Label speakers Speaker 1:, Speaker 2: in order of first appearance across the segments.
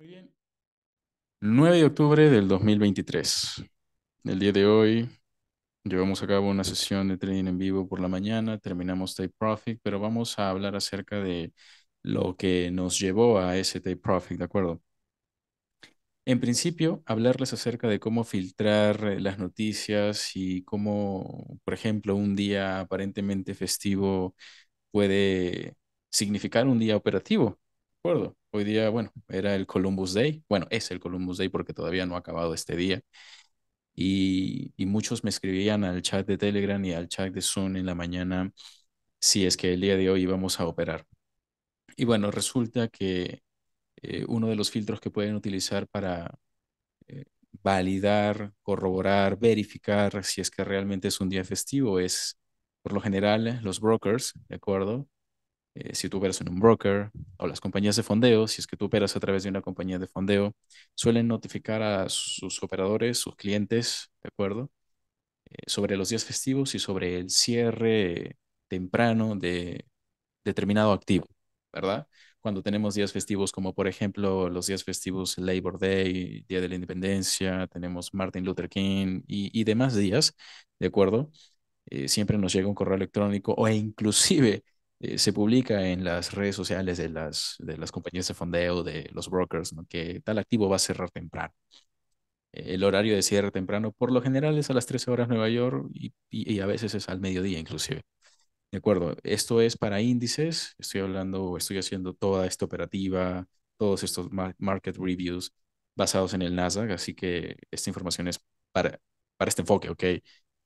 Speaker 1: Muy bien.
Speaker 2: 9 de octubre del 2023. El día de hoy llevamos a cabo una sesión de trading en vivo por la mañana, terminamos Take Profit, pero vamos a hablar acerca de lo que nos llevó a ese Take Profit, ¿de acuerdo? En principio, hablarles acerca de cómo filtrar eh, las noticias y cómo, por ejemplo, un día aparentemente festivo puede significar un día operativo, ¿de acuerdo? Hoy día, bueno, era el Columbus Day. Bueno, es el Columbus Day porque todavía no ha acabado este día. Y, muchos me escribían al chat de Telegram y al chat de Zoom en la mañana si es que el día de hoy íbamos a operar. Y bueno, resulta que eh, uno de los filtros que pueden utilizar para eh, validar, corroborar, verificar si es que realmente es un día festivo es, por lo general, los brokers, ¿de acuerdo? Eh, si tú operas en un broker o las compañías de fondeo, si es que tú operas a través de una compañía de fondeo, suelen notificar a sus operadores, sus clientes, ¿de acuerdo? Eh, sobre los días festivos y sobre el cierre temprano de determinado activo, ¿verdad? Cuando tenemos días festivos como por ejemplo los días festivos Labor Day, Día de la Independencia, tenemos Martin Luther King y, y demás días, ¿de acuerdo? Eh, siempre nos llega un correo electrónico o inclusive eh, se publica en las redes sociales de las, de las compañías de fondeo, de los brokers, ¿no? que tal activo va a cerrar temprano. E-, el horario de cierre temprano por lo general es a las 13 horas Nueva York y, a veces es al mediodía inclusive. De acuerdo, esto es para índices, estoy hablando, estoy haciendo toda esta operativa, todos estos market reviews basados en el Nasdaq, así que esta información es para, para este enfoque, ¿ok?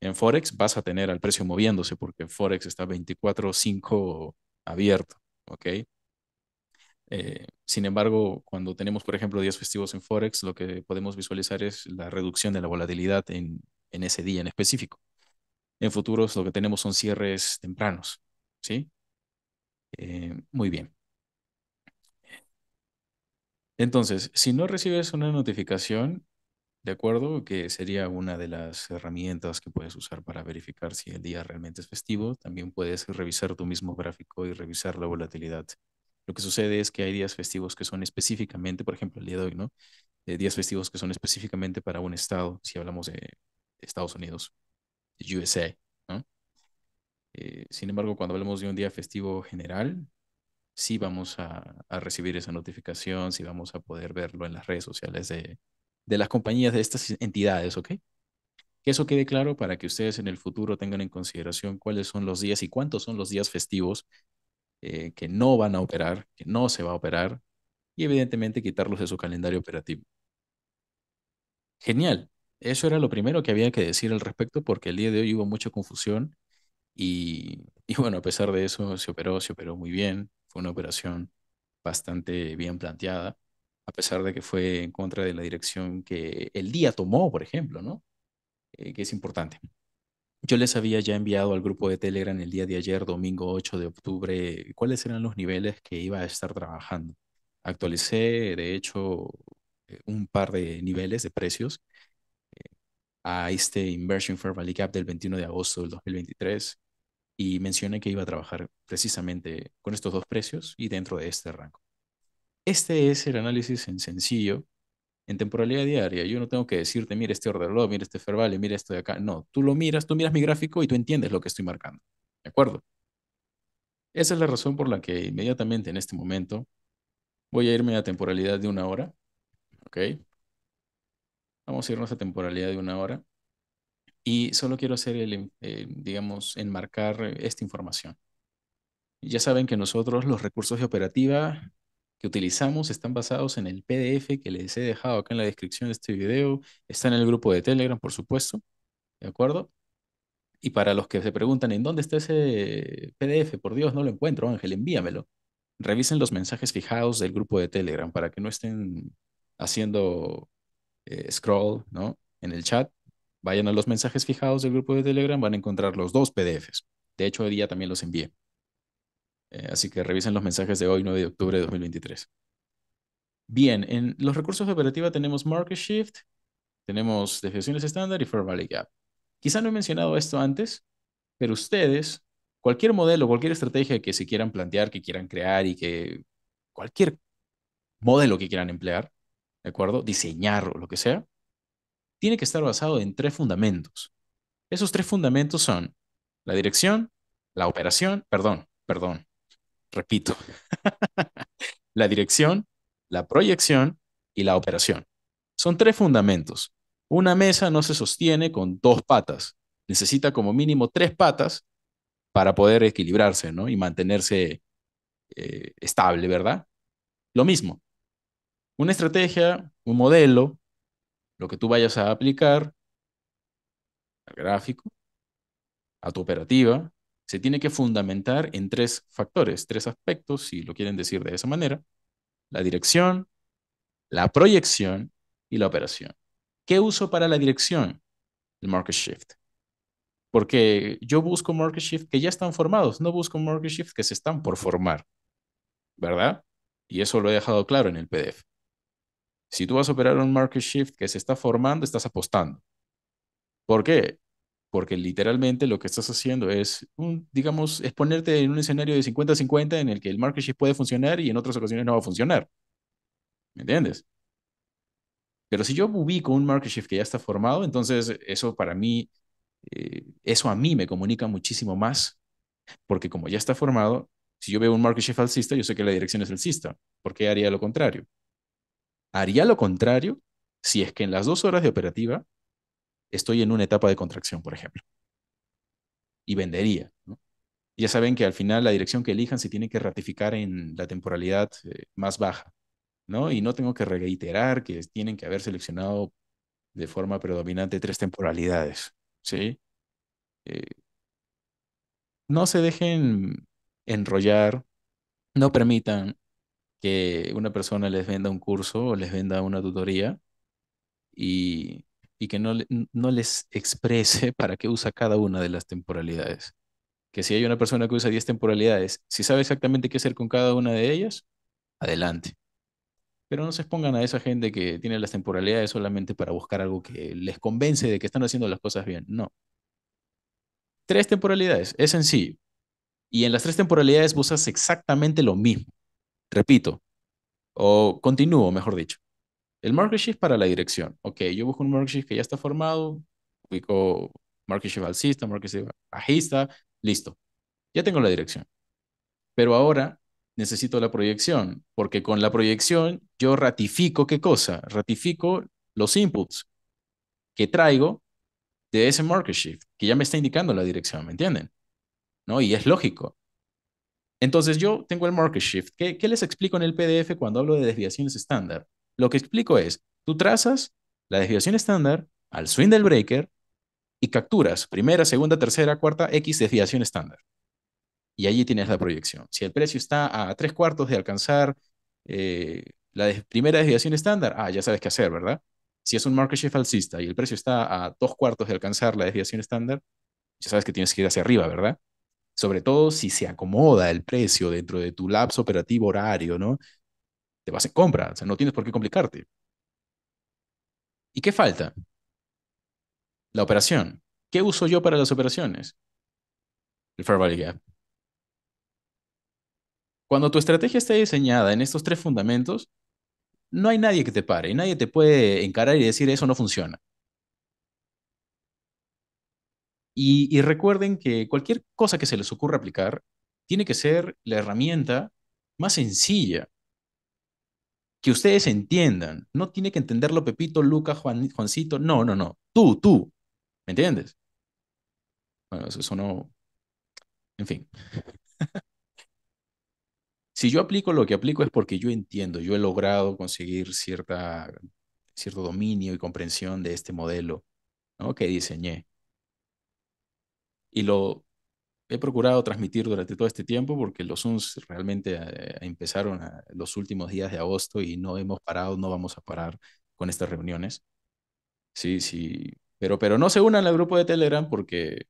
Speaker 2: en Forex vas a tener al precio moviéndose porque Forex está 24-5 abierto, ¿ok? Eh, sin embargo, cuando tenemos, por ejemplo, días festivos en Forex, lo que podemos visualizar es la reducción de la volatilidad en, ese día en específico. En futuros lo que tenemos son cierres tempranos, ¿sí? Eh, muy bien. Entonces, si no recibes una notificación, ¿de acuerdo? Que sería una de las herramientas que puedes usar para verificar si el día realmente es festivo. También puedes revisar tu mismo gráfico y revisar la volatilidad. Lo que sucede es que hay días festivos que son específicamente, por ejemplo, el día de hoy, ¿no? Eh, días festivos que son específicamente para un estado, si hablamos de, Estados Unidos, USA, ¿no? Eh, sin embargo, cuando hablamos de un día festivo general, sí vamos a, a recibir esa notificación, sí vamos a poder verlo en las redes sociales de, de las compañías de estas entidades, ¿ok? Que eso quede claro para que ustedes en el futuro tengan en consideración cuáles son los días y cuántos son los días festivos eh, que no van a operar, que no se va a operar, y evidentemente quitarlos de su calendario operativo. Genial. Eso era lo primero que había que decir al respecto porque el día de hoy hubo mucha confusión y, y bueno, a pesar de eso se operó, se operó muy bien, fue una operación bastante bien planteada a pesar de que fue en contra de la dirección que el día tomó, por ejemplo, ¿no? Eh, que es importante. Yo les había ya enviado al grupo de Telegram el día de ayer, domingo 8 de octubre, cuáles eran los niveles que iba a estar trabajando. Actualicé, de hecho, eh, un par de niveles de precios eh, a este Inversion Fair Valley Cap del 21 de agosto del 2023 y mencioné que iba a trabajar precisamente con estos dos precios y dentro de este rango. Este es el análisis en sencillo, en temporalidad diaria. Yo no tengo que decirte, mira este order mira este fervale, mira esto de acá. No, tú lo miras, tú miras mi gráfico y tú entiendes lo que estoy marcando. ¿De acuerdo? Esa es la razón por la que inmediatamente en este momento voy a irme a temporalidad de una hora. ¿Ok? Vamos a irnos a temporalidad de una hora. Y solo quiero hacer el, eh, digamos, enmarcar esta información. Ya saben que nosotros los recursos de operativa que utilizamos están basados en el PDF que les he dejado acá en la descripción de este video. Está en el grupo de Telegram, por supuesto. ¿De acuerdo? Y para los que se preguntan, ¿en dónde está ese PDF? Por Dios, no lo encuentro, Ángel, envíamelo. Revisen los mensajes fijados del grupo de Telegram para que no estén haciendo eh, scroll ¿no? en el chat. Vayan a los mensajes fijados del grupo de Telegram, van a encontrar los dos PDFs. De hecho, hoy día también los envié. Eh, así que revisen los mensajes de hoy, 9 de octubre de 2023. Bien, en los recursos de operativa tenemos Market Shift, tenemos definiciones estándar y Fair Value Gap. Quizá no he mencionado esto antes, pero ustedes, cualquier modelo, cualquier estrategia que se quieran plantear, que quieran crear y que cualquier modelo que quieran emplear, ¿de acuerdo? Diseñar o lo que sea, tiene que estar basado en tres fundamentos. Esos tres fundamentos son la dirección, la operación, perdón, perdón, repito, la dirección, la proyección y la operación. Son tres fundamentos. Una mesa no se sostiene con dos patas. Necesita como mínimo tres patas para poder equilibrarse ¿no? y mantenerse eh, estable, ¿verdad? Lo mismo. Una estrategia, un modelo, lo que tú vayas a aplicar al gráfico, a tu operativa, se tiene que fundamentar en tres factores, tres aspectos, si lo quieren decir de esa manera, la dirección, la proyección y la operación. ¿Qué uso para la dirección? El market shift. Porque yo busco market shift que ya están formados, no busco market shift que se están por formar, ¿verdad? Y eso lo he dejado claro en el PDF. Si tú vas a operar un market shift que se está formando, estás apostando. ¿Por qué? porque literalmente lo que estás haciendo es, un, digamos, es ponerte en un escenario de 50-50 en el que el market shift puede funcionar y en otras ocasiones no va a funcionar. ¿Me entiendes? Pero si yo ubico un market shift que ya está formado, entonces eso para mí, eh, eso a mí me comunica muchísimo más, porque como ya está formado, si yo veo un market shift alcista, yo sé que la dirección es alcista. ¿Por qué haría lo contrario? Haría lo contrario si es que en las dos horas de operativa estoy en una etapa de contracción, por ejemplo. Y vendería. Ya saben que al final la dirección que elijan se tiene que ratificar en la temporalidad eh, más baja, ¿no? Y no tengo que reiterar que tienen que haber seleccionado de forma predominante tres temporalidades, ¿sí? Eh, no se dejen enrollar, no permitan que una persona les venda un curso o les venda una tutoría y y que no, les exprese para qué usa cada una de las temporalidades. Que si hay una persona que usa 10 temporalidades, si sabe exactamente qué hacer con cada una de ellas, adelante. Pero no se expongan a esa gente que tiene las temporalidades solamente para buscar algo que les convence de que están haciendo las cosas bien. No. Tres temporalidades, es sencillo. Y en las tres temporalidades usas exactamente lo mismo. Repito, o continúo, mejor dicho. El market shift para la dirección. Ok, yo busco un market shift que ya está formado, ubico market shift alcista, market shift bajista, listo. Ya tengo la dirección. Pero ahora necesito la proyección, porque con la proyección yo ratifico qué cosa, ratifico los inputs que traigo de ese market shift, que ya me está indicando la dirección, ¿me entienden? ¿No? Y es lógico. Entonces yo tengo el market shift. qué les explico en el PDF cuando hablo de desviaciones estándar? Lo que explico es, tú trazas la desviación estándar al swing del breaker y capturas primera, segunda, tercera, cuarta, X desviación estándar. Y allí tienes la proyección. Si el precio está a tres cuartos de alcanzar eh, la primera desviación estándar, ah, ya sabes qué hacer, ¿verdad? Si es un market share alcista y el precio está a dos cuartos de alcanzar la desviación estándar, ya sabes que tienes que ir hacia arriba, ¿verdad? Sobre todo si se acomoda el precio dentro de tu lapso operativo horario, ¿no? te vas en compra, o sea, no tienes por qué complicarte. ¿Y qué falta? La operación. ¿Qué uso yo para las operaciones? El Fair Value Gap. Cuando tu estrategia esté diseñada en estos tres fundamentos, no hay nadie que te pare y nadie te puede encarar y decir eso no funciona. y, recuerden que cualquier cosa que se les ocurra aplicar tiene que ser la herramienta más sencilla que ustedes entiendan. No tiene que entenderlo Pepito, Lucas, Juan, Juancito. No, no, no. Tú, tú. ¿Me entiendes? Bueno, eso, eso no... En fin. si yo aplico lo que aplico es porque yo entiendo, yo he logrado conseguir cierta, cierto dominio y comprensión de este modelo ¿no? que diseñé. Y lo he procurado transmitir durante todo este tiempo porque los uns realmente eh, empezaron los últimos días de agosto y no hemos parado, no vamos a parar con estas reuniones. Sí, sí, pero, pero no se unan al grupo de Telegram porque,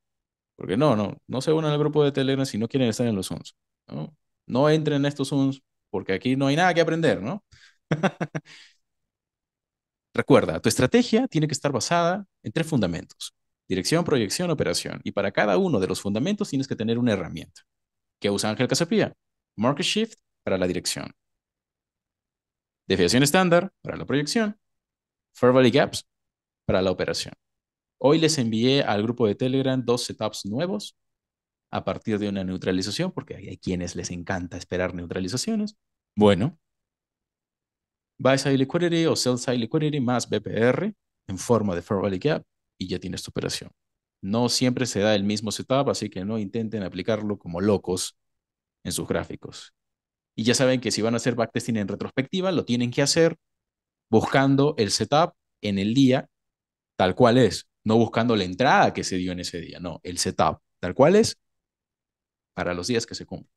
Speaker 2: porque no, no, no se unan al grupo de Telegram si no quieren estar en los uns No, no entren a estos uns porque aquí no hay nada que aprender, ¿no? Recuerda, tu estrategia tiene que estar basada en tres fundamentos. Dirección, proyección, operación. Y para cada uno de los fundamentos tienes que tener una herramienta. ¿Qué usa Ángel Casapía? Market Shift para la dirección. Desviación estándar para la proyección. Fair Value Gaps para la operación. Hoy les envié al grupo de Telegram dos setups nuevos a partir de una neutralización, porque hay, quienes les encanta esperar neutralizaciones. Bueno, Buy Side Liquidity o Sell Side Liquidity más BPR en forma de Fair Valley Gap y ya tienes tu operación. No siempre se da el mismo setup, así que no intenten aplicarlo como locos en sus gráficos. Y ya saben que si van a hacer backtesting en retrospectiva, lo tienen que hacer buscando el setup en el día tal cual es, no buscando la entrada que se dio en ese día, no, el setup tal cual es para los días que se cumplen.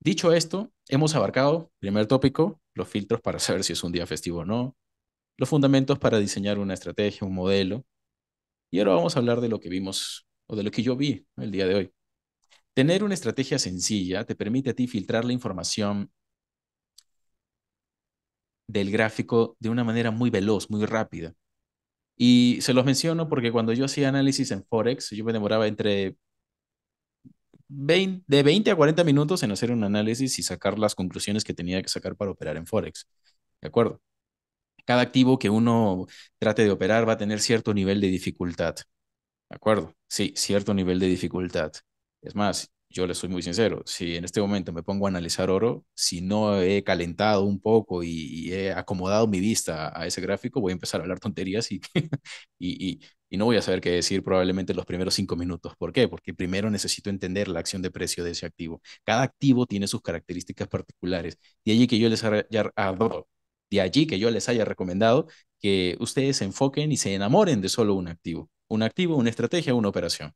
Speaker 2: Dicho esto, hemos abarcado, primer tópico, los filtros para saber si es un día festivo o no, los fundamentos para diseñar una estrategia, un modelo. Y ahora vamos a hablar de lo que vimos o de lo que yo vi el día de hoy. Tener una estrategia sencilla te permite a ti filtrar la información del gráfico de una manera muy veloz, muy rápida. Y se los menciono porque cuando yo hacía análisis en Forex, yo me demoraba entre 20, de 20 a 40 minutos en hacer un análisis y sacar las conclusiones que tenía que sacar para operar en Forex. ¿De acuerdo? cada activo que uno trate de operar va a tener cierto nivel de dificultad. ¿De acuerdo? Sí, cierto nivel de dificultad. Es más, yo le soy muy sincero, si en este momento me pongo a analizar oro, si no he calentado un poco y, he acomodado mi vista a ese gráfico, voy a empezar a hablar tonterías y, y, no voy a saber qué decir probablemente los primeros cinco minutos. ¿Por qué? Porque primero necesito entender la acción de precio de ese activo. Cada activo tiene sus características particulares. Y allí que yo les, adoro de allí que yo les haya recomendado que ustedes se enfoquen y se enamoren de solo un activo. Un activo, una estrategia, una operación.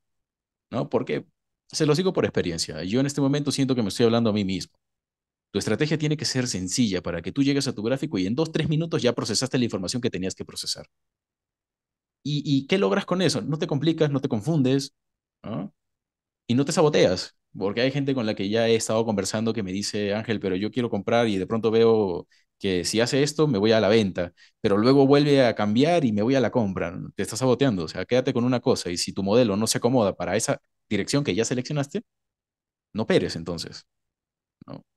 Speaker 2: ¿No? Porque se lo digo por experiencia. Yo en este momento siento que me estoy hablando a mí mismo. Tu estrategia tiene que ser sencilla para que tú llegues a tu gráfico y en dos, tres minutos ya procesaste la información que tenías que procesar. ¿Y, qué logras con eso? No te complicas, no te confundes y no te saboteas. Porque hay gente con la que ya he estado conversando que me dice, Ángel, pero yo quiero comprar y de pronto veo que si hace esto me voy a la venta, pero luego vuelve a cambiar y me voy a la compra. Te estás saboteando, o sea, quédate con una cosa y si tu modelo no se acomoda para esa dirección que ya seleccionaste, no operes entonces.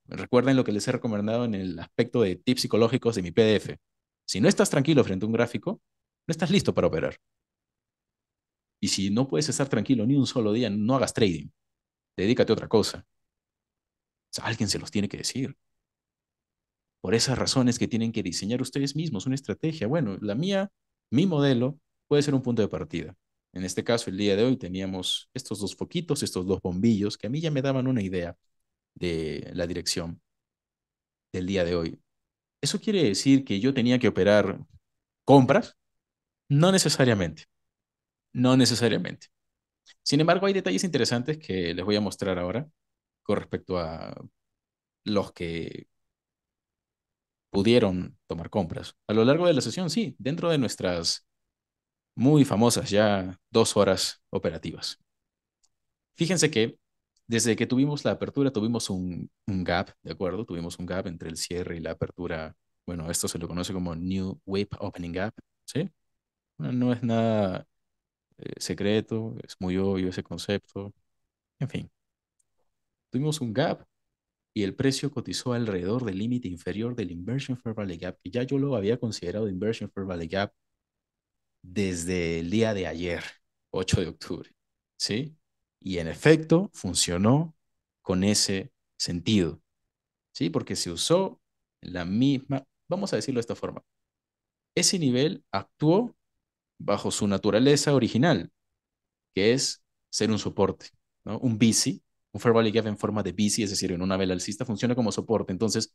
Speaker 2: Recuerden lo que les he recomendado en el aspecto de tips psicológicos de mi PDF. Si no estás tranquilo frente a un gráfico, no estás listo para operar. Y si no puedes estar tranquilo ni un solo día, no hagas trading. Dedícate a otra cosa. alguien se los tiene que decir. Por esas razones que tienen que diseñar ustedes mismos una estrategia. Bueno, la mía, mi modelo, puede ser un punto de partida. En este caso, el día de hoy teníamos estos dos foquitos, estos dos bombillos, que a mí ya me daban una idea de la dirección del día de hoy. ¿Eso quiere decir que yo tenía que operar compras? No necesariamente. No necesariamente. Sin embargo, hay detalles interesantes que les voy a mostrar ahora con respecto a los que pudieron tomar compras. A lo largo de la sesión, sí, dentro de nuestras muy famosas ya dos horas operativas. Fíjense que desde que tuvimos la apertura tuvimos un, gap, ¿de acuerdo? Tuvimos un gap entre el cierre y la apertura. Bueno, esto se lo conoce como New Wave Opening Gap, ¿sí? No, es nada eh, secreto, es muy obvio ese concepto. En fin, tuvimos un gap y el precio cotizó alrededor del límite inferior del Inversion Fair Value Gap, que ya yo lo había considerado Inversion Fair Value Gap desde el día de ayer, 8 de octubre, ¿sí? Y en efecto, funcionó con ese sentido, ¿sí? Porque se usó la misma, vamos a decirlo de esta forma, ese nivel actuó bajo su naturaleza original, que es ser un soporte, ¿no? un bici un fair gap en forma de bici, es decir, en una vela alcista, funciona como soporte. Entonces,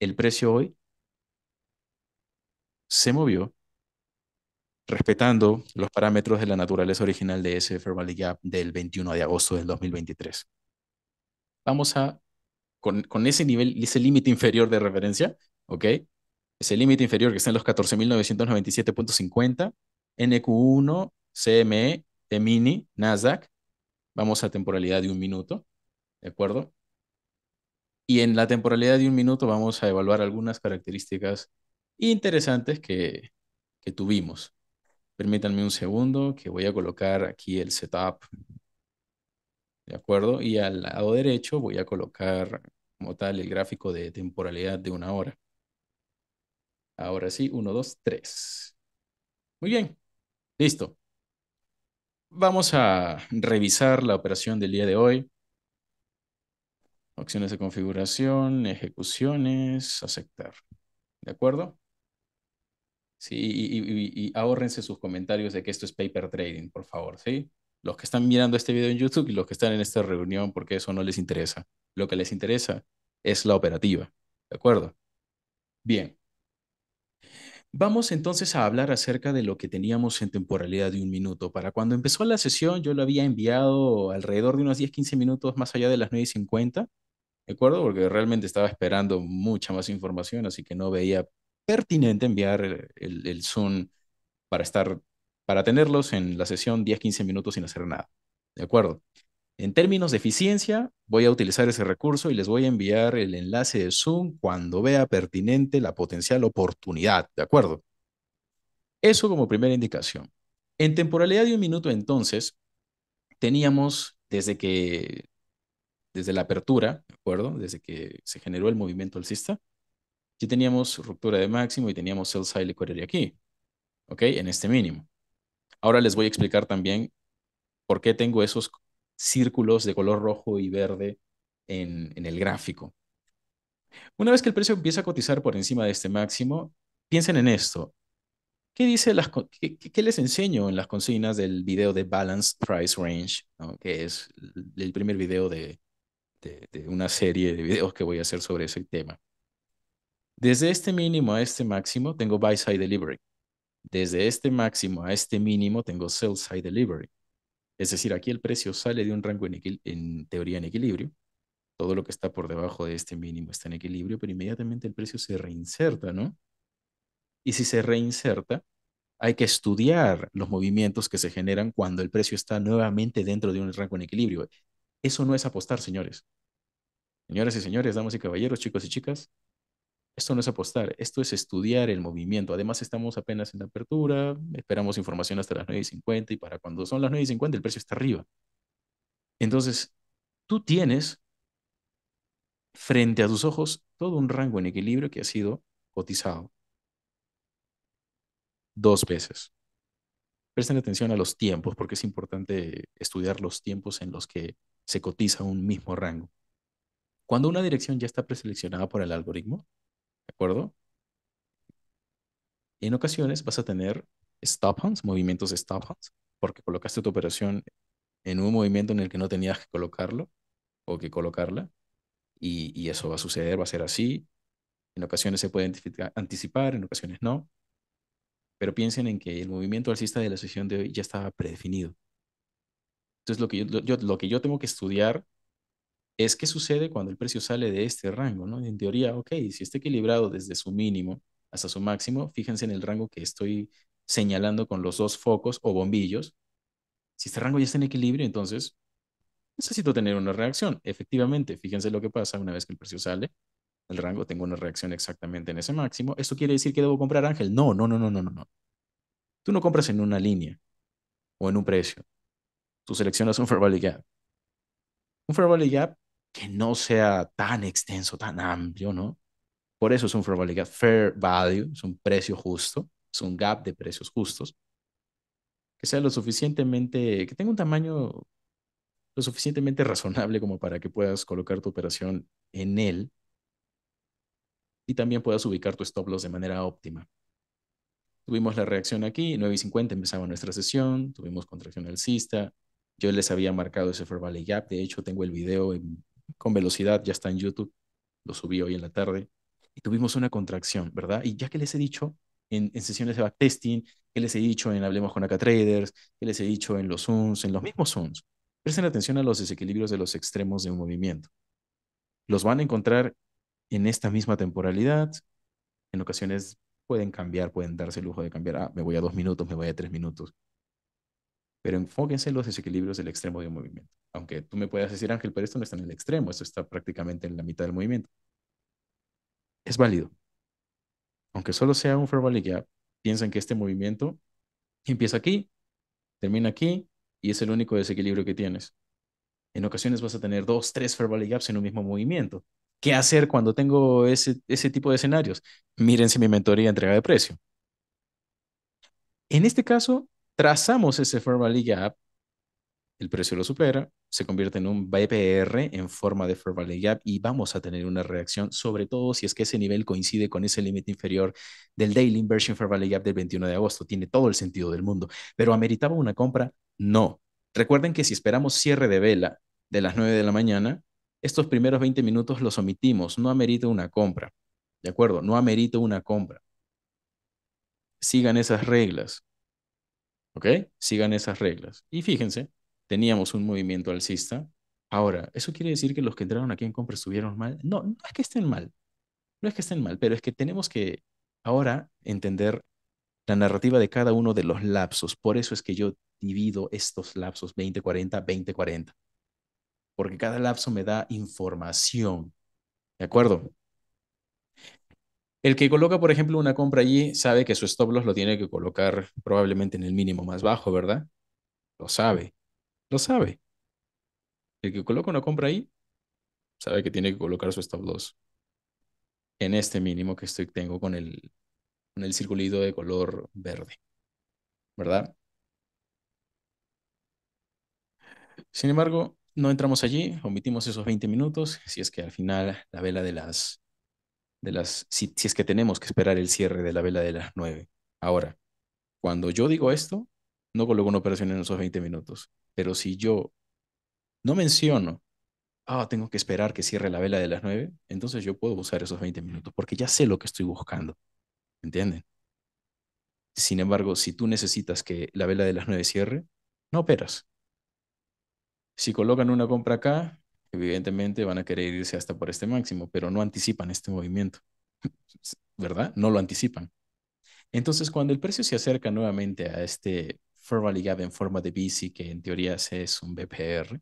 Speaker 2: el precio hoy se movió respetando los parámetros de la naturaleza original de ese fair gap del 21 de agosto del 2023. Vamos a, con, ese nivel, ese límite inferior de referencia, ¿ok? Ese límite inferior que está en los 14.997.50, NQ1, CME, mini Nasdaq, Vamos a temporalidad de un minuto, ¿de acuerdo? Y en la temporalidad de un minuto vamos a evaluar algunas características interesantes que, que tuvimos. Permítanme un segundo que voy a colocar aquí el setup. ¿De acuerdo? Y al lado derecho voy a colocar como tal el gráfico de temporalidad de una hora. Ahora sí, uno dos tres Muy bien, listo. Vamos a revisar la operación del día de hoy. Opciones de configuración, ejecuciones, aceptar. ¿De acuerdo? Sí, y, y, sus comentarios de que esto es paper trading, por favor, ¿sí? Los que están mirando este video en YouTube y los que están en esta reunión, porque eso no les interesa. Lo que les interesa es la operativa, ¿de acuerdo? Bien. Vamos entonces a hablar acerca de lo que teníamos en temporalidad de un minuto. Para cuando empezó la sesión, yo lo había enviado alrededor de unos 10-15 minutos más allá de las 9.50, ¿de acuerdo? Porque realmente estaba esperando mucha más información, así que no veía pertinente enviar el, Zoom para estar, para tenerlos en la sesión 10-15 minutos sin hacer nada, ¿de acuerdo? En términos de eficiencia, voy a utilizar ese recurso y les voy a enviar el enlace de Zoom cuando vea pertinente la potencial oportunidad, ¿de acuerdo? Eso como primera indicación. En temporalidad de un minuto, entonces, teníamos desde que, desde la apertura, ¿de acuerdo? Desde que se generó el movimiento alcista, sí teníamos ruptura de máximo y teníamos sell side liquidity aquí, ¿ok? En este mínimo. Ahora les voy a explicar también por qué tengo esos círculos de color rojo y verde en, el gráfico. Una vez que el precio empieza a cotizar por encima de este máximo, piensen en esto. ¿Qué, dice las, les enseño en las consignas del video de Balanced Price Range? Que es el primer video de una serie de videos que voy a hacer sobre ese tema. Desde este mínimo a este máximo tengo buy side delivery. Desde este máximo a este mínimo tengo sell side delivery. Es decir, aquí el precio sale de un rango en, en, teoría en equilibrio. Todo lo que está por debajo de este mínimo está en equilibrio, pero inmediatamente el precio se reinserta, ¿no? Y si se reinserta, hay que estudiar los movimientos que se generan cuando el precio está nuevamente dentro de un rango en equilibrio. Eso no es apostar, señores. Señoras y señores, damas y caballeros, chicos y chicas, esto no es apostar, esto es estudiar el movimiento. Además, estamos apenas en la apertura, esperamos información hasta las 9.50 y para cuando son las 9.50 el precio está arriba. Entonces, tú tienes frente a tus ojos todo un rango en equilibrio que ha sido cotizado dos veces. Presten atención a los tiempos porque es importante estudiar los tiempos en los que se cotiza un mismo rango. Cuando una dirección ya está preseleccionada por el algoritmo, ¿De acuerdo? En ocasiones vas a tener stop hunts, movimientos de stop hunts porque colocaste tu operación en un movimiento en el que no tenías que colocarlo o que colocarla, y, eso va a suceder, va a ser así. En ocasiones se puede anticipar, en ocasiones no. Pero piensen en que el movimiento alcista de la sesión de hoy ya estaba predefinido. Entonces, lo que lo que yo tengo que estudiar es que sucede cuando el precio sale de este rango, ¿no? En teoría, ok, si está equilibrado desde su mínimo hasta su máximo, fíjense en el rango que estoy señalando con los dos focos o bombillos. Si este rango ya está en equilibrio, entonces necesito tener una reacción. Efectivamente, fíjense lo que pasa una vez que el precio sale, el rango, tengo una reacción exactamente en ese máximo. ¿Esto quiere decir que debo comprar, Ángel? No, no, no, no, no, no. no. Tú no compras en una línea o en un precio. Tú seleccionas un fair value gap. Un fair value gap que no sea tan extenso, tan amplio, ¿no? Por eso es un fair value, es un precio justo, es un gap de precios justos, que sea lo suficientemente, que tenga un tamaño lo suficientemente razonable como para que puedas colocar tu operación en él y también puedas ubicar tu stop loss de manera óptima. Tuvimos la reacción aquí, 9 y empezaba nuestra sesión, tuvimos contracción alcista, yo les había marcado ese Fair Value Gap, de hecho tengo el video en con velocidad, ya está en YouTube, lo subí hoy en la tarde, y tuvimos una contracción, ¿verdad? Y ya que les he dicho en, sesiones de backtesting, que les he dicho en Hablemos con Acá Traders, que les he dicho en los Zooms, en los mismos Zooms, presten atención a los desequilibrios de los extremos de un movimiento. Los van a encontrar en esta misma temporalidad, en ocasiones pueden cambiar, pueden darse el lujo de cambiar, ah, me voy a dos minutos, me voy a tres minutos, pero enfóquense en los desequilibrios del extremo de un movimiento. Aunque tú me puedas decir, Ángel, pero esto no está en el extremo, esto está prácticamente en la mitad del movimiento. Es válido. Aunque solo sea un fair gap. piensan que este movimiento empieza aquí, termina aquí y es el único desequilibrio que tienes. En ocasiones vas a tener dos, tres fair gaps en un mismo movimiento. ¿Qué hacer cuando tengo ese, ese tipo de escenarios? Mírense mi mentoría entrega de precio. En este caso, Trazamos ese Fair Gap, el precio lo supera, se convierte en un BPR en forma de Fair Gap y vamos a tener una reacción, sobre todo si es que ese nivel coincide con ese límite inferior del Daily Inversion Fair Value Gap del 21 de agosto. Tiene todo el sentido del mundo, pero ¿ameritaba una compra? No. Recuerden que si esperamos cierre de vela de las 9 de la mañana, estos primeros 20 minutos los omitimos, no amerita una compra. ¿De acuerdo? No amerito una compra. Sigan esas reglas. ¿Ok? Sigan esas reglas. Y fíjense, teníamos un movimiento alcista. Ahora, ¿eso quiere decir que los que entraron aquí en compra estuvieron mal? No, no es que estén mal. No es que estén mal, pero es que tenemos que ahora entender la narrativa de cada uno de los lapsos. Por eso es que yo divido estos lapsos 20-40, 20-40. Porque cada lapso me da información. ¿De acuerdo? El que coloca, por ejemplo, una compra allí sabe que su stop loss lo tiene que colocar probablemente en el mínimo más bajo, ¿verdad? Lo sabe, lo sabe. El que coloca una compra ahí sabe que tiene que colocar su stop loss en este mínimo que estoy, tengo con el, con el circulito de color verde, ¿verdad? Sin embargo, no entramos allí, omitimos esos 20 minutos, si es que al final la vela de las las, si, es que tenemos que esperar el cierre de la vela de las 9. Ahora, cuando yo digo esto, no coloco una operación en esos 20 minutos, pero si yo no menciono, ah, tengo que esperar que cierre la vela de las 9, entonces yo puedo usar esos 20 minutos porque ya sé lo que estoy buscando. ¿Entienden? Sin embargo, si tú necesitas que la vela de las 9 cierre, no operas. Si colocan una compra acá, evidentemente van a querer irse hasta por este máximo, pero no anticipan este movimiento, ¿verdad? No lo anticipan. Entonces, cuando el precio se acerca nuevamente a este fair en forma de BC, que en teoría es un BPR,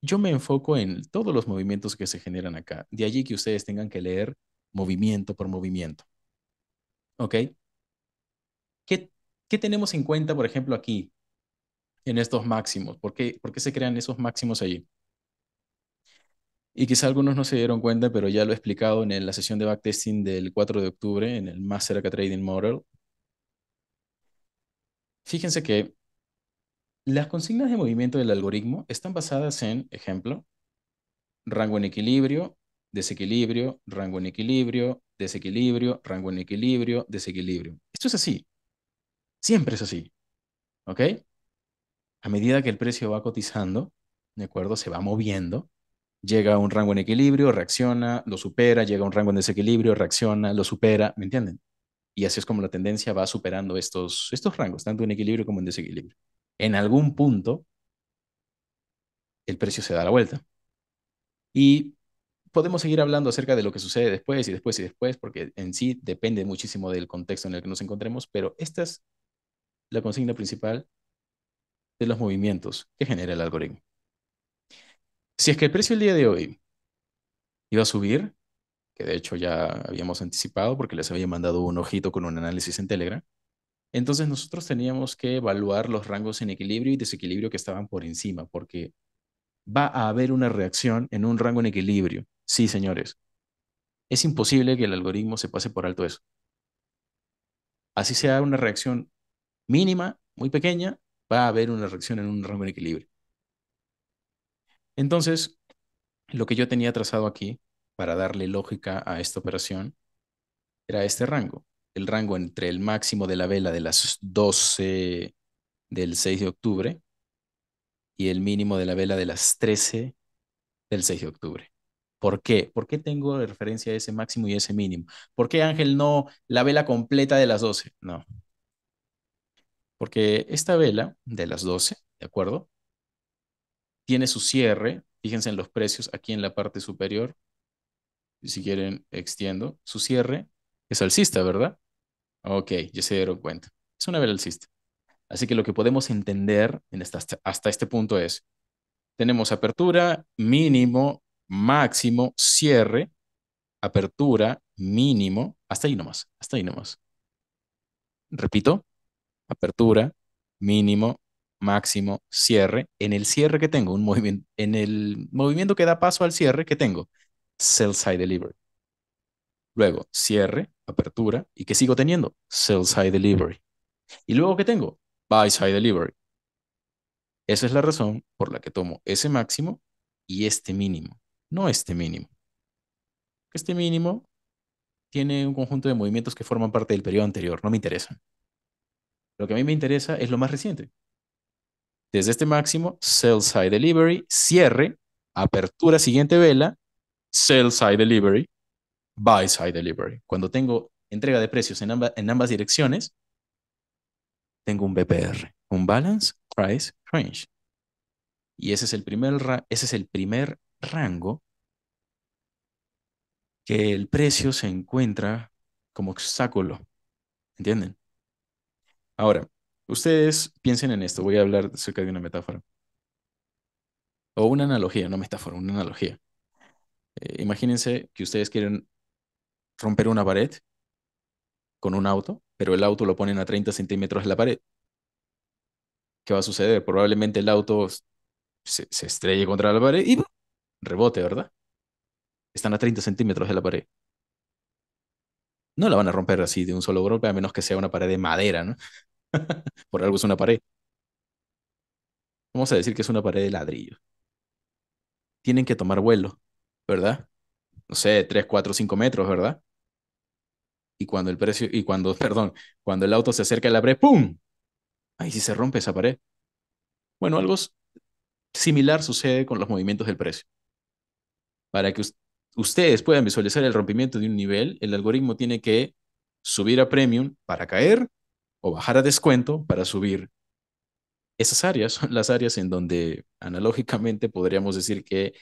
Speaker 2: yo me enfoco en todos los movimientos que se generan acá. De allí que ustedes tengan que leer movimiento por movimiento. ¿Ok? ¿Qué, tenemos en cuenta, por ejemplo, aquí, en estos máximos? ¿Por qué, por qué se crean esos máximos allí? Y quizá algunos no se dieron cuenta, pero ya lo he explicado en la sesión de backtesting del 4 de octubre en el Master Trading Model. Fíjense que las consignas de movimiento del algoritmo están basadas en, ejemplo, rango en equilibrio, desequilibrio, rango en equilibrio, desequilibrio, rango en equilibrio, desequilibrio. Esto es así. Siempre es así. ¿Ok? A medida que el precio va cotizando, ¿de acuerdo? Se va moviendo llega a un rango en equilibrio, reacciona, lo supera, llega a un rango en desequilibrio, reacciona, lo supera, ¿me entienden? Y así es como la tendencia va superando estos, estos rangos, tanto en equilibrio como en desequilibrio. En algún punto, el precio se da la vuelta. Y podemos seguir hablando acerca de lo que sucede después y después y después, porque en sí depende muchísimo del contexto en el que nos encontremos, pero esta es la consigna principal de los movimientos que genera el algoritmo. Si es que el precio el día de hoy iba a subir, que de hecho ya habíamos anticipado porque les había mandado un ojito con un análisis en Telegram, entonces nosotros teníamos que evaluar los rangos en equilibrio y desequilibrio que estaban por encima, porque va a haber una reacción en un rango en equilibrio. Sí, señores. Es imposible que el algoritmo se pase por alto eso. Así sea una reacción mínima, muy pequeña, va a haber una reacción en un rango en equilibrio. Entonces, lo que yo tenía trazado aquí para darle lógica a esta operación era este rango, el rango entre el máximo de la vela de las 12 del 6 de octubre y el mínimo de la vela de las 13 del 6 de octubre. ¿Por qué? ¿Por qué tengo referencia a ese máximo y ese mínimo? ¿Por qué Ángel no la vela completa de las 12? No. Porque esta vela de las 12, ¿de acuerdo? tiene su cierre, fíjense en los precios aquí en la parte superior, si quieren extiendo, su cierre es alcista, ¿verdad? Ok, ya se dieron cuenta, es una vela alcista. Así que lo que podemos entender en hasta este punto es, tenemos apertura, mínimo, máximo, cierre, apertura, mínimo, hasta ahí nomás, hasta ahí nomás. Repito, apertura, mínimo, máximo, cierre. En el cierre que tengo, un movimiento, en el movimiento que da paso al cierre que tengo, sell side delivery. Luego, cierre, apertura, y que sigo teniendo, sell side delivery. Y luego qué tengo, buy side delivery. Esa es la razón por la que tomo ese máximo y este mínimo, no este mínimo. Este mínimo tiene un conjunto de movimientos que forman parte del periodo anterior, no me interesan. Lo que a mí me interesa es lo más reciente, desde este máximo, sell side delivery, cierre, apertura siguiente vela, sell side delivery, buy side delivery. Cuando tengo entrega de precios en, en ambas direcciones, tengo un BPR, un balance price range. Y ese es el primer, ese es el primer rango que el precio se encuentra como obstáculo. ¿Entienden? Ahora, Ustedes piensen en esto, voy a hablar acerca de una metáfora. O una analogía, no metáfora, una analogía. Eh, imagínense que ustedes quieren romper una pared con un auto, pero el auto lo ponen a 30 centímetros de la pared. ¿Qué va a suceder? Probablemente el auto se, se estrelle contra la pared y rebote, ¿verdad? Están a 30 centímetros de la pared. No la van a romper así de un solo golpe, a menos que sea una pared de madera, ¿no? Por algo es una pared. Vamos a decir que es una pared de ladrillo. Tienen que tomar vuelo, ¿verdad? No sé, 3, 4, 5 metros, ¿verdad? Y cuando el precio, y cuando, perdón, cuando el auto se acerca a la pared, ¡pum! Ahí sí se rompe esa pared. Bueno, algo similar sucede con los movimientos del precio. Para que ustedes puedan visualizar el rompimiento de un nivel, el algoritmo tiene que subir a premium para caer o bajar a descuento para subir esas áreas, son las áreas en donde analógicamente podríamos decir que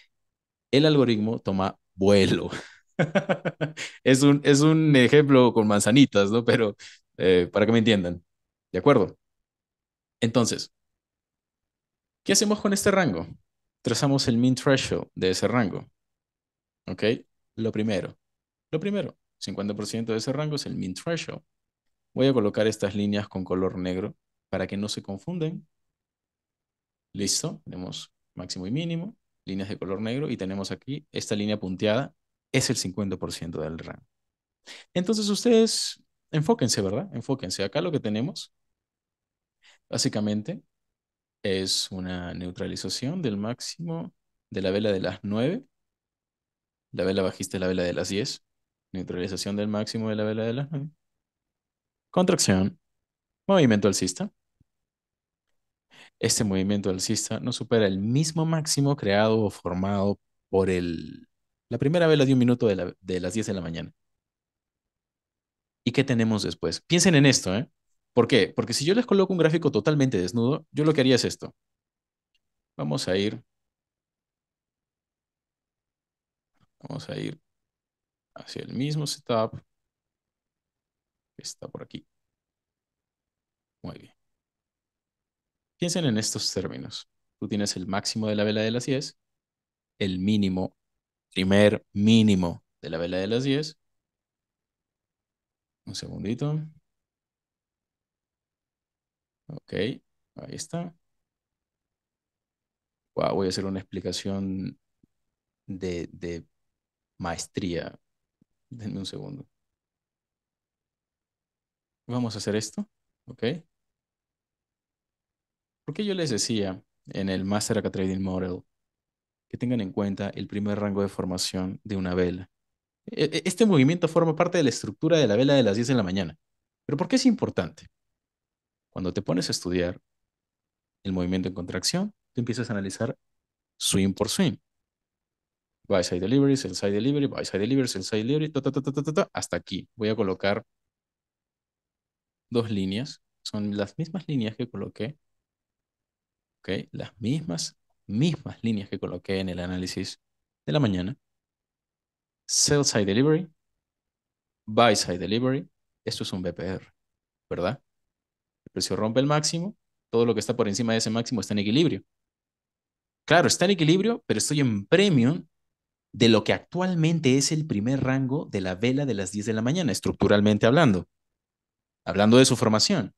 Speaker 2: el algoritmo toma vuelo. es, un, es un ejemplo con manzanitas, ¿no? Pero eh, para que me entiendan. ¿De acuerdo? Entonces, ¿qué hacemos con este rango? Trazamos el min threshold de ese rango. ¿Ok? Lo primero. Lo primero, 50% de ese rango es el min threshold. Voy a colocar estas líneas con color negro para que no se confunden. Listo, tenemos máximo y mínimo, líneas de color negro y tenemos aquí esta línea punteada, es el 50% del rango. Entonces ustedes enfóquense, ¿verdad? Enfóquense. Acá lo que tenemos básicamente es una neutralización del máximo de la vela de las 9, la vela bajista es la vela de las 10, neutralización del máximo de la vela de las 9 Contracción. Movimiento alcista. Este movimiento alcista no supera el mismo máximo creado o formado por el, la primera vela de un minuto de, las 10 de la mañana. ¿Y qué tenemos después? Piensen en esto, ¿eh? ¿Por qué? Porque si yo les coloco un gráfico totalmente desnudo, yo lo que haría es esto. Vamos a ir. Vamos a ir hacia el mismo setup. Está por aquí. Muy bien. Piensen en estos términos. Tú tienes el máximo de la vela de las 10, el mínimo, primer mínimo de la vela de las 10. Un segundito. Ok, ahí está. voy a hacer una explicación de, de maestría. Denme un segundo vamos a hacer esto, ¿ok? Porque yo les decía en el Master Aca Trading Model que tengan en cuenta el primer rango de formación de una vela. E, e, este movimiento forma parte de la estructura de la vela de las 10 de la mañana. Pero ¿por qué es importante? Cuando te pones a estudiar el movimiento en contracción, tú empiezas a analizar swing por swing. Buy side delivery, sell side delivery, buy side delivery, sell side delivery, hasta aquí. Voy a colocar dos líneas, son las mismas líneas que coloqué, ¿ok? Las mismas, mismas líneas que coloqué en el análisis de la mañana. Sell side delivery, buy side delivery, esto es un BPR, ¿verdad? El precio rompe el máximo, todo lo que está por encima de ese máximo está en equilibrio. Claro, está en equilibrio, pero estoy en premium de lo que actualmente es el primer rango de la vela de las 10 de la mañana, estructuralmente hablando hablando de su formación.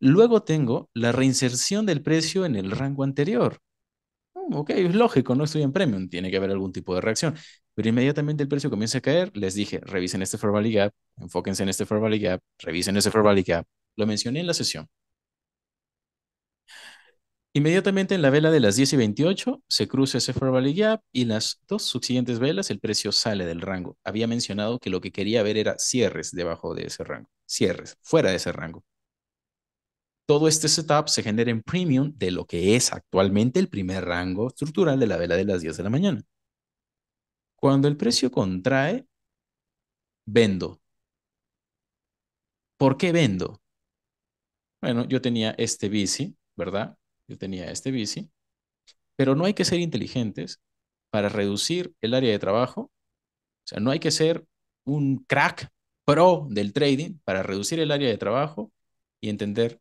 Speaker 2: Luego tengo la reinserción del precio en el rango anterior. Mm, ok, es lógico, no estoy en premium, tiene que haber algún tipo de reacción. Pero inmediatamente el precio comienza a caer. Les dije, revisen este Fair Gap, enfóquense en este Fair Gap, revisen ese Fair Gap. Lo mencioné en la sesión. Inmediatamente en la vela de las 10 y 28 se cruza ese Fair Valley Gap y las dos subsiguientes velas el precio sale del rango. Había mencionado que lo que quería ver era cierres debajo de ese rango, cierres fuera de ese rango. Todo este setup se genera en premium de lo que es actualmente el primer rango estructural de la vela de las 10 de la mañana. Cuando el precio contrae, vendo. ¿Por qué vendo? Bueno, yo tenía este bici, ¿verdad? Yo tenía este bici, pero no hay que ser inteligentes para reducir el área de trabajo. O sea, no hay que ser un crack pro del trading para reducir el área de trabajo y entender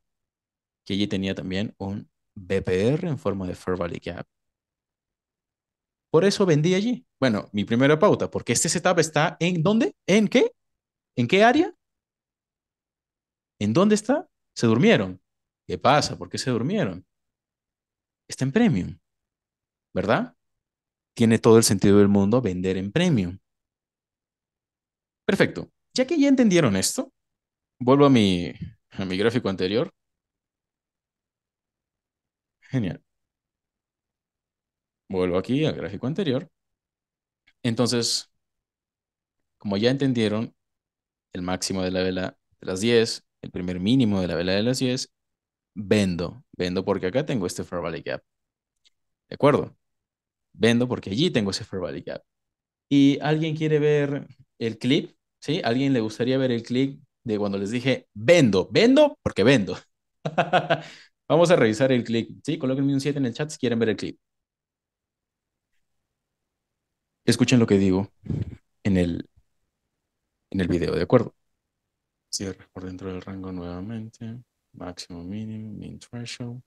Speaker 2: que allí tenía también un BPR en forma de Fair Value Gap. Por eso vendí allí. Bueno, mi primera pauta, porque este setup está en dónde? ¿En qué? ¿En qué área? ¿En dónde está? Se durmieron. ¿Qué pasa? ¿Por qué se durmieron? está en premium, ¿verdad? Tiene todo el sentido del mundo vender en premium. Perfecto. Ya que ya entendieron esto, vuelvo a mi, a mi gráfico anterior. Genial. Vuelvo aquí al gráfico anterior. Entonces, como ya entendieron, el máximo de la vela de las 10, el primer mínimo de la vela de las 10 Vendo, vendo porque acá tengo este Fair Value Gap. ¿De acuerdo? Vendo porque allí tengo ese Fair Value Gap. Y alguien quiere ver el clip, ¿sí? Alguien le gustaría ver el clip de cuando les dije, vendo, vendo porque vendo. Vamos a revisar el clip, ¿sí? Colóquenme un 7 en el chat si quieren ver el clip. Escuchen lo que digo en el, en el video, ¿de acuerdo? Cierre por dentro del rango nuevamente. Máximo, mínimo, mean threshold.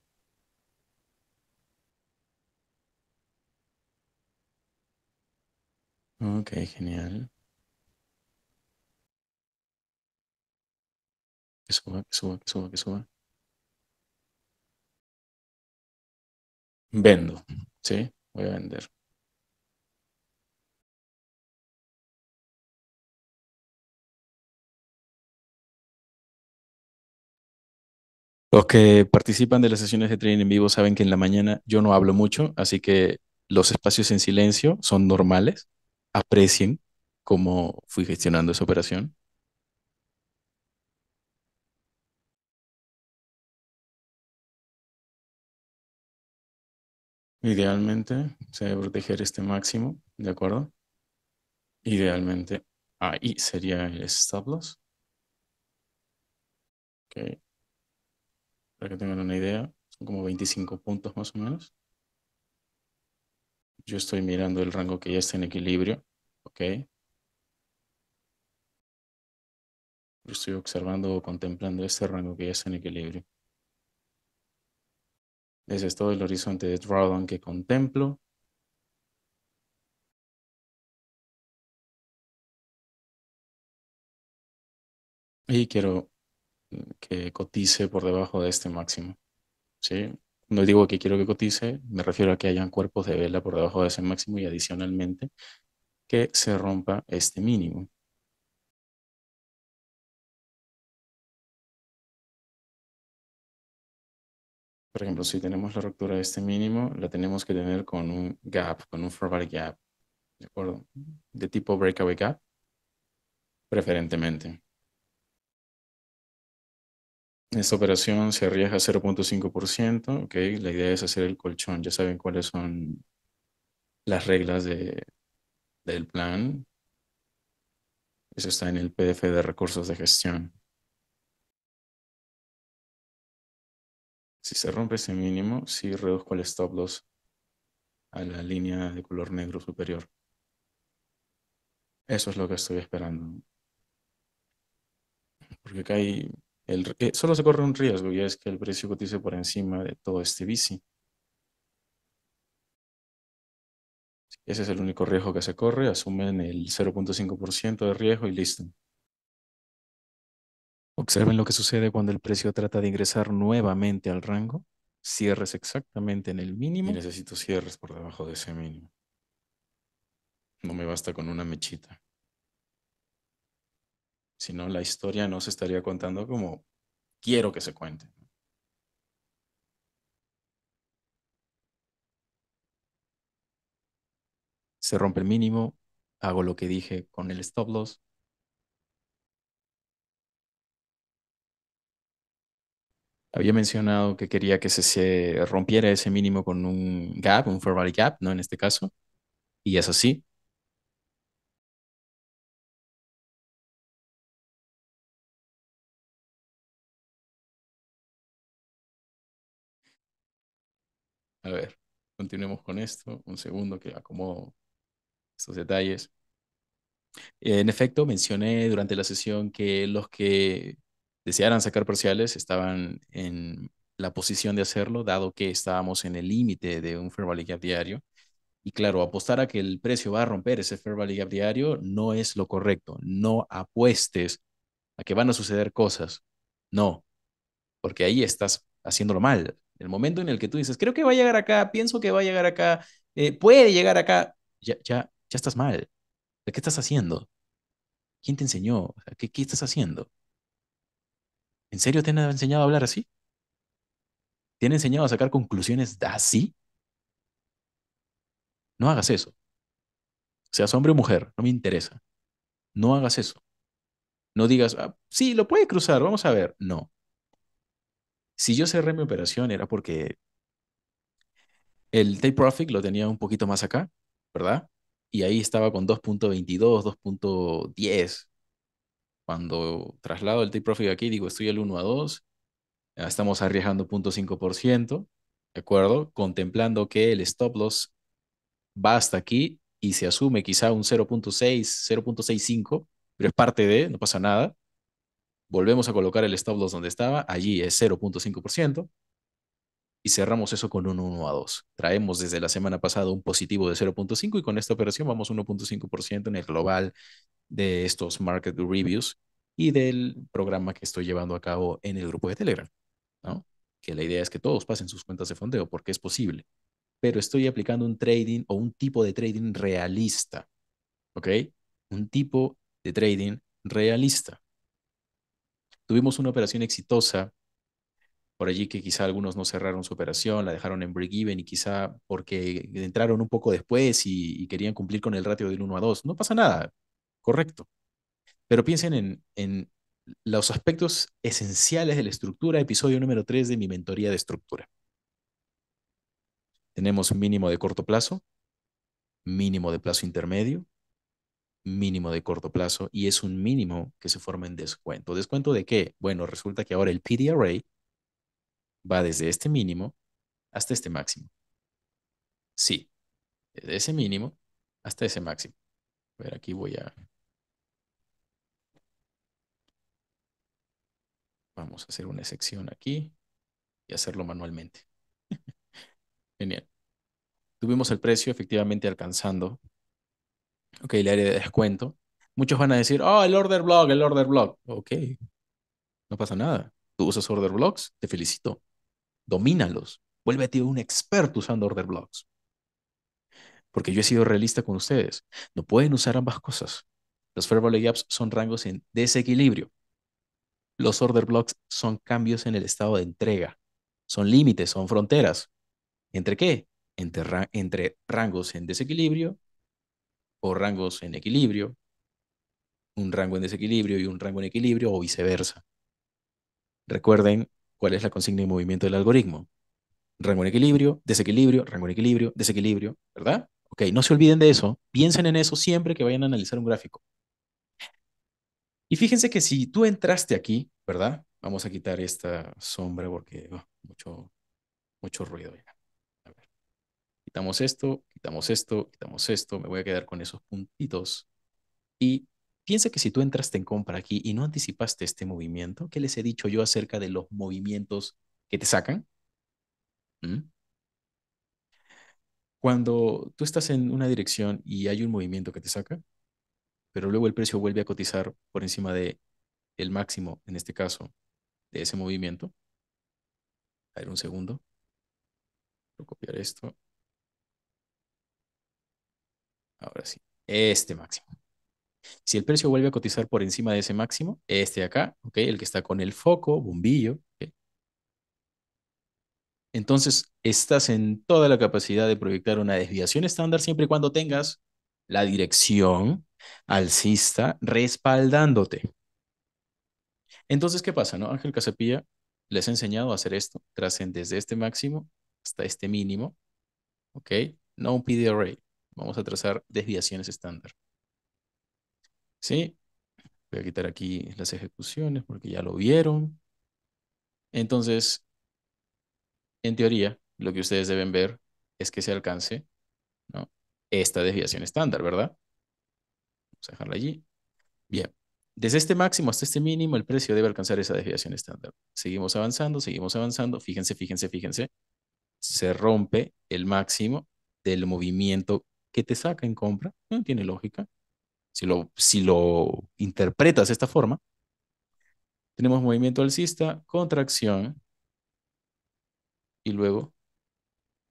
Speaker 1: Ok, genial. Que suba, que suba, que suba, que suba. Vendo, ¿sí? Voy a vender.
Speaker 2: Los que participan de las sesiones de training en vivo saben que en la mañana yo no hablo mucho, así que los espacios en silencio son normales. Aprecien cómo fui gestionando esa operación. Idealmente se debe proteger este máximo, ¿de acuerdo? Idealmente ahí sería el stop loss. Okay para que tengan una idea, son como 25 puntos más o menos. Yo estoy mirando el rango que ya está en equilibrio, ¿ok? Yo estoy observando o contemplando este rango que ya está en equilibrio. Ese es todo el horizonte de drawdown que contemplo.
Speaker 1: Y quiero
Speaker 2: que cotice por debajo de este máximo. ¿sí? No digo que quiero que cotice, me refiero a que hayan cuerpos de vela por debajo de ese máximo y adicionalmente que se rompa este mínimo.
Speaker 1: Por ejemplo, si tenemos la ruptura de este
Speaker 2: mínimo, la tenemos que tener con un gap, con un forward gap, ¿de acuerdo? De tipo breakaway gap, preferentemente. Esta operación se arriesga 0.5%, ¿ok? La idea es hacer el colchón, ya saben cuáles son las reglas de, del plan. Eso está en el PDF de recursos de gestión.
Speaker 1: Si se rompe ese mínimo, sí reduzco el
Speaker 2: stop loss a la línea de color negro superior. Eso es lo que estoy esperando. Porque acá hay eh, solo se corre un riesgo y es que el precio cotice por encima de todo este bici. Ese es el único riesgo que se corre, asumen el 0.5% de riesgo y listo. Observen lo que sucede cuando el precio trata de ingresar nuevamente al rango. Cierres exactamente en el mínimo. Y necesito cierres por debajo de ese mínimo. No me basta con una mechita. Si no, la historia no se estaría contando como quiero que se cuente. Se rompe el mínimo, hago lo que dije con el stop loss. Había mencionado que quería que se, rompiera ese mínimo con un gap, un fair gap, ¿no? En este caso. Y es así. A ver, continuemos con esto. Un segundo que acomodo estos detalles. En efecto, mencioné durante la sesión que los que desearan sacar parciales estaban en la posición de hacerlo, dado que estábamos en el límite de un fair value gap diario. Y claro, apostar a que el precio va a romper ese fair value gap diario no es lo correcto. No apuestes a que van a suceder cosas. No, porque ahí estás haciéndolo mal. El momento en el que tú dices, creo que va a llegar acá, pienso que va a llegar acá, eh, puede llegar acá, ya, ya, ya estás mal. ¿Qué estás haciendo? ¿Quién te enseñó? ¿Qué, ¿Qué estás haciendo? ¿En serio te han enseñado a hablar así? ¿Te han enseñado a sacar conclusiones así? No hagas eso. Seas hombre o mujer, no me interesa. No hagas eso. No digas, ah, sí, lo puede cruzar, vamos a ver. No. Si yo cerré mi operación era porque el take profit lo tenía un poquito más acá, ¿verdad? Y ahí estaba con 2.22, 2.10. Cuando traslado el take profit aquí, digo, estoy al 1 a 2, ah, estamos arriesgando 0.5%, ¿de acuerdo? Contemplando que el stop loss va hasta aquí y se asume quizá un 0.6, 0.65, pero es parte de, no pasa nada volvemos a colocar el stop loss donde estaba, allí es 0.5%, y cerramos eso con un 1 a 2. Traemos desde la semana pasada un positivo de 0.5 y con esta operación vamos 1.5% en el global de estos market reviews y del programa que estoy llevando a cabo en el grupo de Telegram, ¿no? que la idea es que todos pasen sus cuentas de fondeo porque es posible, pero estoy aplicando un trading o un tipo de trading realista, ¿ok? Un tipo de trading realista Tuvimos una operación exitosa, por allí que quizá algunos no cerraron su operación, la dejaron en break-even y quizá porque entraron un poco después y, querían cumplir con el ratio del 1 a 2. No pasa nada, correcto. Pero piensen en, en los aspectos esenciales de la estructura, episodio número 3 de mi mentoría de estructura. Tenemos mínimo de corto plazo, mínimo de plazo intermedio, mínimo de corto plazo y es un mínimo que se forma en descuento. ¿Descuento de qué? Bueno, resulta que ahora el PD Array va desde este mínimo hasta este máximo. Sí, desde ese mínimo hasta ese máximo. A ver, aquí voy a... Vamos a hacer una sección aquí y hacerlo manualmente. Genial. Tuvimos el precio efectivamente alcanzando Ok, le de descuento. Muchos van a decir, oh, el order block, el order block. Ok, no pasa nada. Tú usas order blocks, te felicito. Domínalos. ti un experto usando order blocks. Porque yo he sido realista con ustedes. No pueden usar ambas cosas. Los value gaps son rangos en desequilibrio. Los order blocks son cambios en el estado de entrega. Son límites, son fronteras. ¿Entre qué? entre rangos en desequilibrio rangos en equilibrio, un rango en desequilibrio y un rango en equilibrio o viceversa. Recuerden cuál es la consigna de movimiento del algoritmo. Rango en equilibrio, desequilibrio, rango en equilibrio, desequilibrio, ¿verdad? Ok, no se olviden de eso. Piensen en eso siempre que vayan a analizar un gráfico. Y fíjense que si tú entraste aquí, ¿verdad? Vamos a quitar esta sombra porque oh, mucho, mucho ruido ya quitamos esto, quitamos esto, quitamos esto, me voy a quedar con esos puntitos. Y piensa que si tú entraste en compra aquí y no anticipaste este movimiento, ¿qué les he dicho yo acerca de los movimientos que te sacan? ¿Mm? Cuando tú estás en una dirección y hay un movimiento que te saca, pero luego el precio vuelve a cotizar por encima de el máximo, en este caso, de ese movimiento. A ver, un segundo. Voy a copiar esto. Ahora sí, este máximo. Si el precio vuelve a cotizar por encima de ese máximo, este de acá, El que está con el foco, bombillo, Entonces, estás en toda la capacidad de proyectar una desviación estándar siempre y cuando tengas la dirección alcista respaldándote. Entonces, ¿qué pasa, no? Ángel Casapilla les ha enseñado a hacer esto. Tracen desde este máximo hasta este mínimo, ¿ok? No un array. Vamos a trazar desviaciones estándar. ¿Sí? Voy a quitar aquí las ejecuciones porque ya lo vieron. Entonces, en teoría, lo que ustedes deben ver es que se alcance esta desviación estándar, ¿verdad? Vamos a dejarla allí. Bien. Desde este máximo hasta este mínimo, el precio debe alcanzar esa desviación estándar. Seguimos avanzando, seguimos avanzando. Fíjense, fíjense, fíjense. Se rompe el máximo del movimiento que te saca en compra, no tiene lógica. Si lo, si lo interpretas de esta forma, tenemos movimiento alcista, contracción y luego,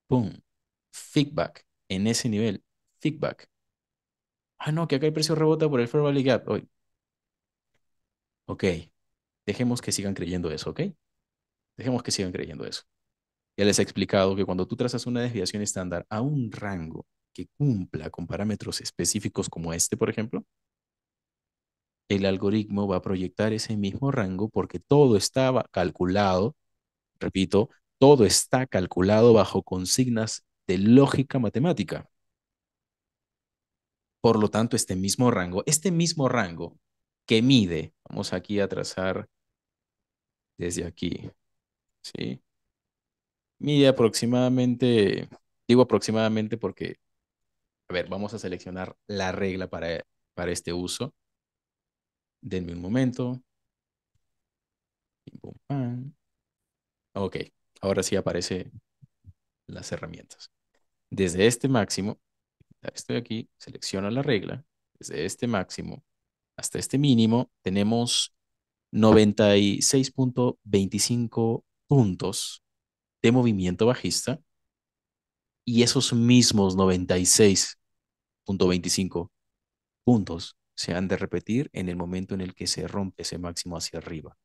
Speaker 2: ¡pum! Feedback en ese nivel, feedback. Ah, no, que acá el precio rebota por el Fair Valley Gap hoy. Ok, dejemos que sigan creyendo eso, ¿ok? Dejemos que sigan creyendo eso. Ya les he explicado que cuando tú trazas una desviación estándar a un rango que cumpla con parámetros específicos como este, por ejemplo, el algoritmo va a proyectar ese mismo rango porque todo estaba calculado, repito, todo está calculado bajo consignas de lógica matemática. Por lo tanto, este mismo rango, este mismo rango que mide, vamos aquí a trazar desde aquí, ¿sí? Mide aproximadamente, digo aproximadamente porque a ver, vamos a seleccionar la regla para, para este uso. Denme un momento. Ok, ahora sí aparecen las herramientas. Desde este máximo, estoy aquí, selecciono la regla. Desde este máximo hasta este mínimo tenemos 96.25 puntos de movimiento bajista y esos mismos 96.25 puntos se han de repetir en el momento en el que se rompe ese máximo hacia arriba.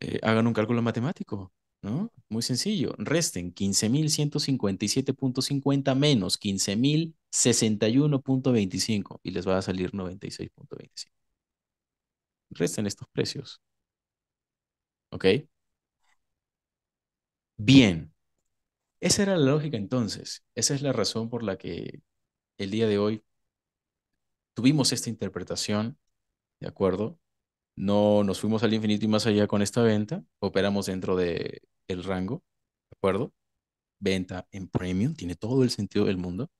Speaker 2: Eh, hagan un cálculo matemático, ¿no? Muy sencillo. Resten 15.157.50 menos 15.061.25 y les va a salir 96.25. Resten estos precios. ¿Ok? Bien. Esa era la lógica entonces. Esa es la razón por la que el día de hoy tuvimos esta interpretación, ¿de acuerdo? No nos fuimos al infinito y más allá con esta venta, operamos dentro del el rango, ¿de acuerdo? Venta en premium, tiene todo el sentido del mundo.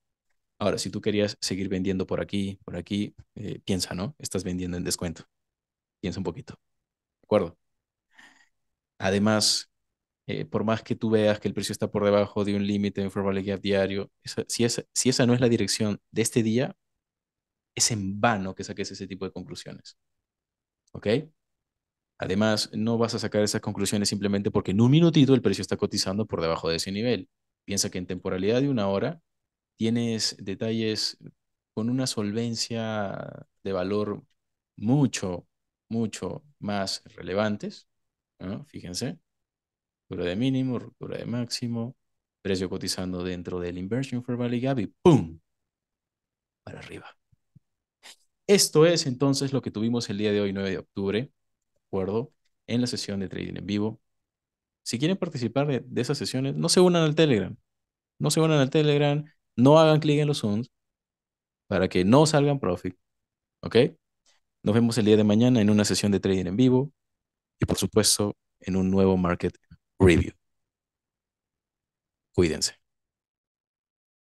Speaker 2: Ahora, si tú querías seguir vendiendo por aquí, por aquí, eh, piensa, ¿no? Estás vendiendo en descuento. Piensa un poquito. ¿De acuerdo? Además, eh, por más que tú veas que el precio está por debajo de un límite de Forward diario, si, esa, si esa no es la dirección de este día, es en vano que saques ese tipo de conclusiones. ¿Ok? Además, no vas a sacar esas conclusiones simplemente porque en un minutito el precio está cotizando por debajo de ese nivel. Piensa que en temporalidad de una hora tienes detalles con una solvencia de valor mucho, mucho más relevantes. Fíjense ruptura de mínimo, ruptura de máximo, precio cotizando dentro del Inversion for Value Gap y ¡pum! Para arriba. Esto es entonces lo que tuvimos el día de hoy, 9 de octubre, ¿de acuerdo? En la sesión de trading en vivo. Si quieren participar de, esas sesiones, no se unan al Telegram. No se unan al Telegram, no hagan clic en los Zooms para que no salgan profit. ¿Ok? Nos vemos el día de mañana en una sesión de trading en vivo y por supuesto en un nuevo market review.
Speaker 1: Cuídense.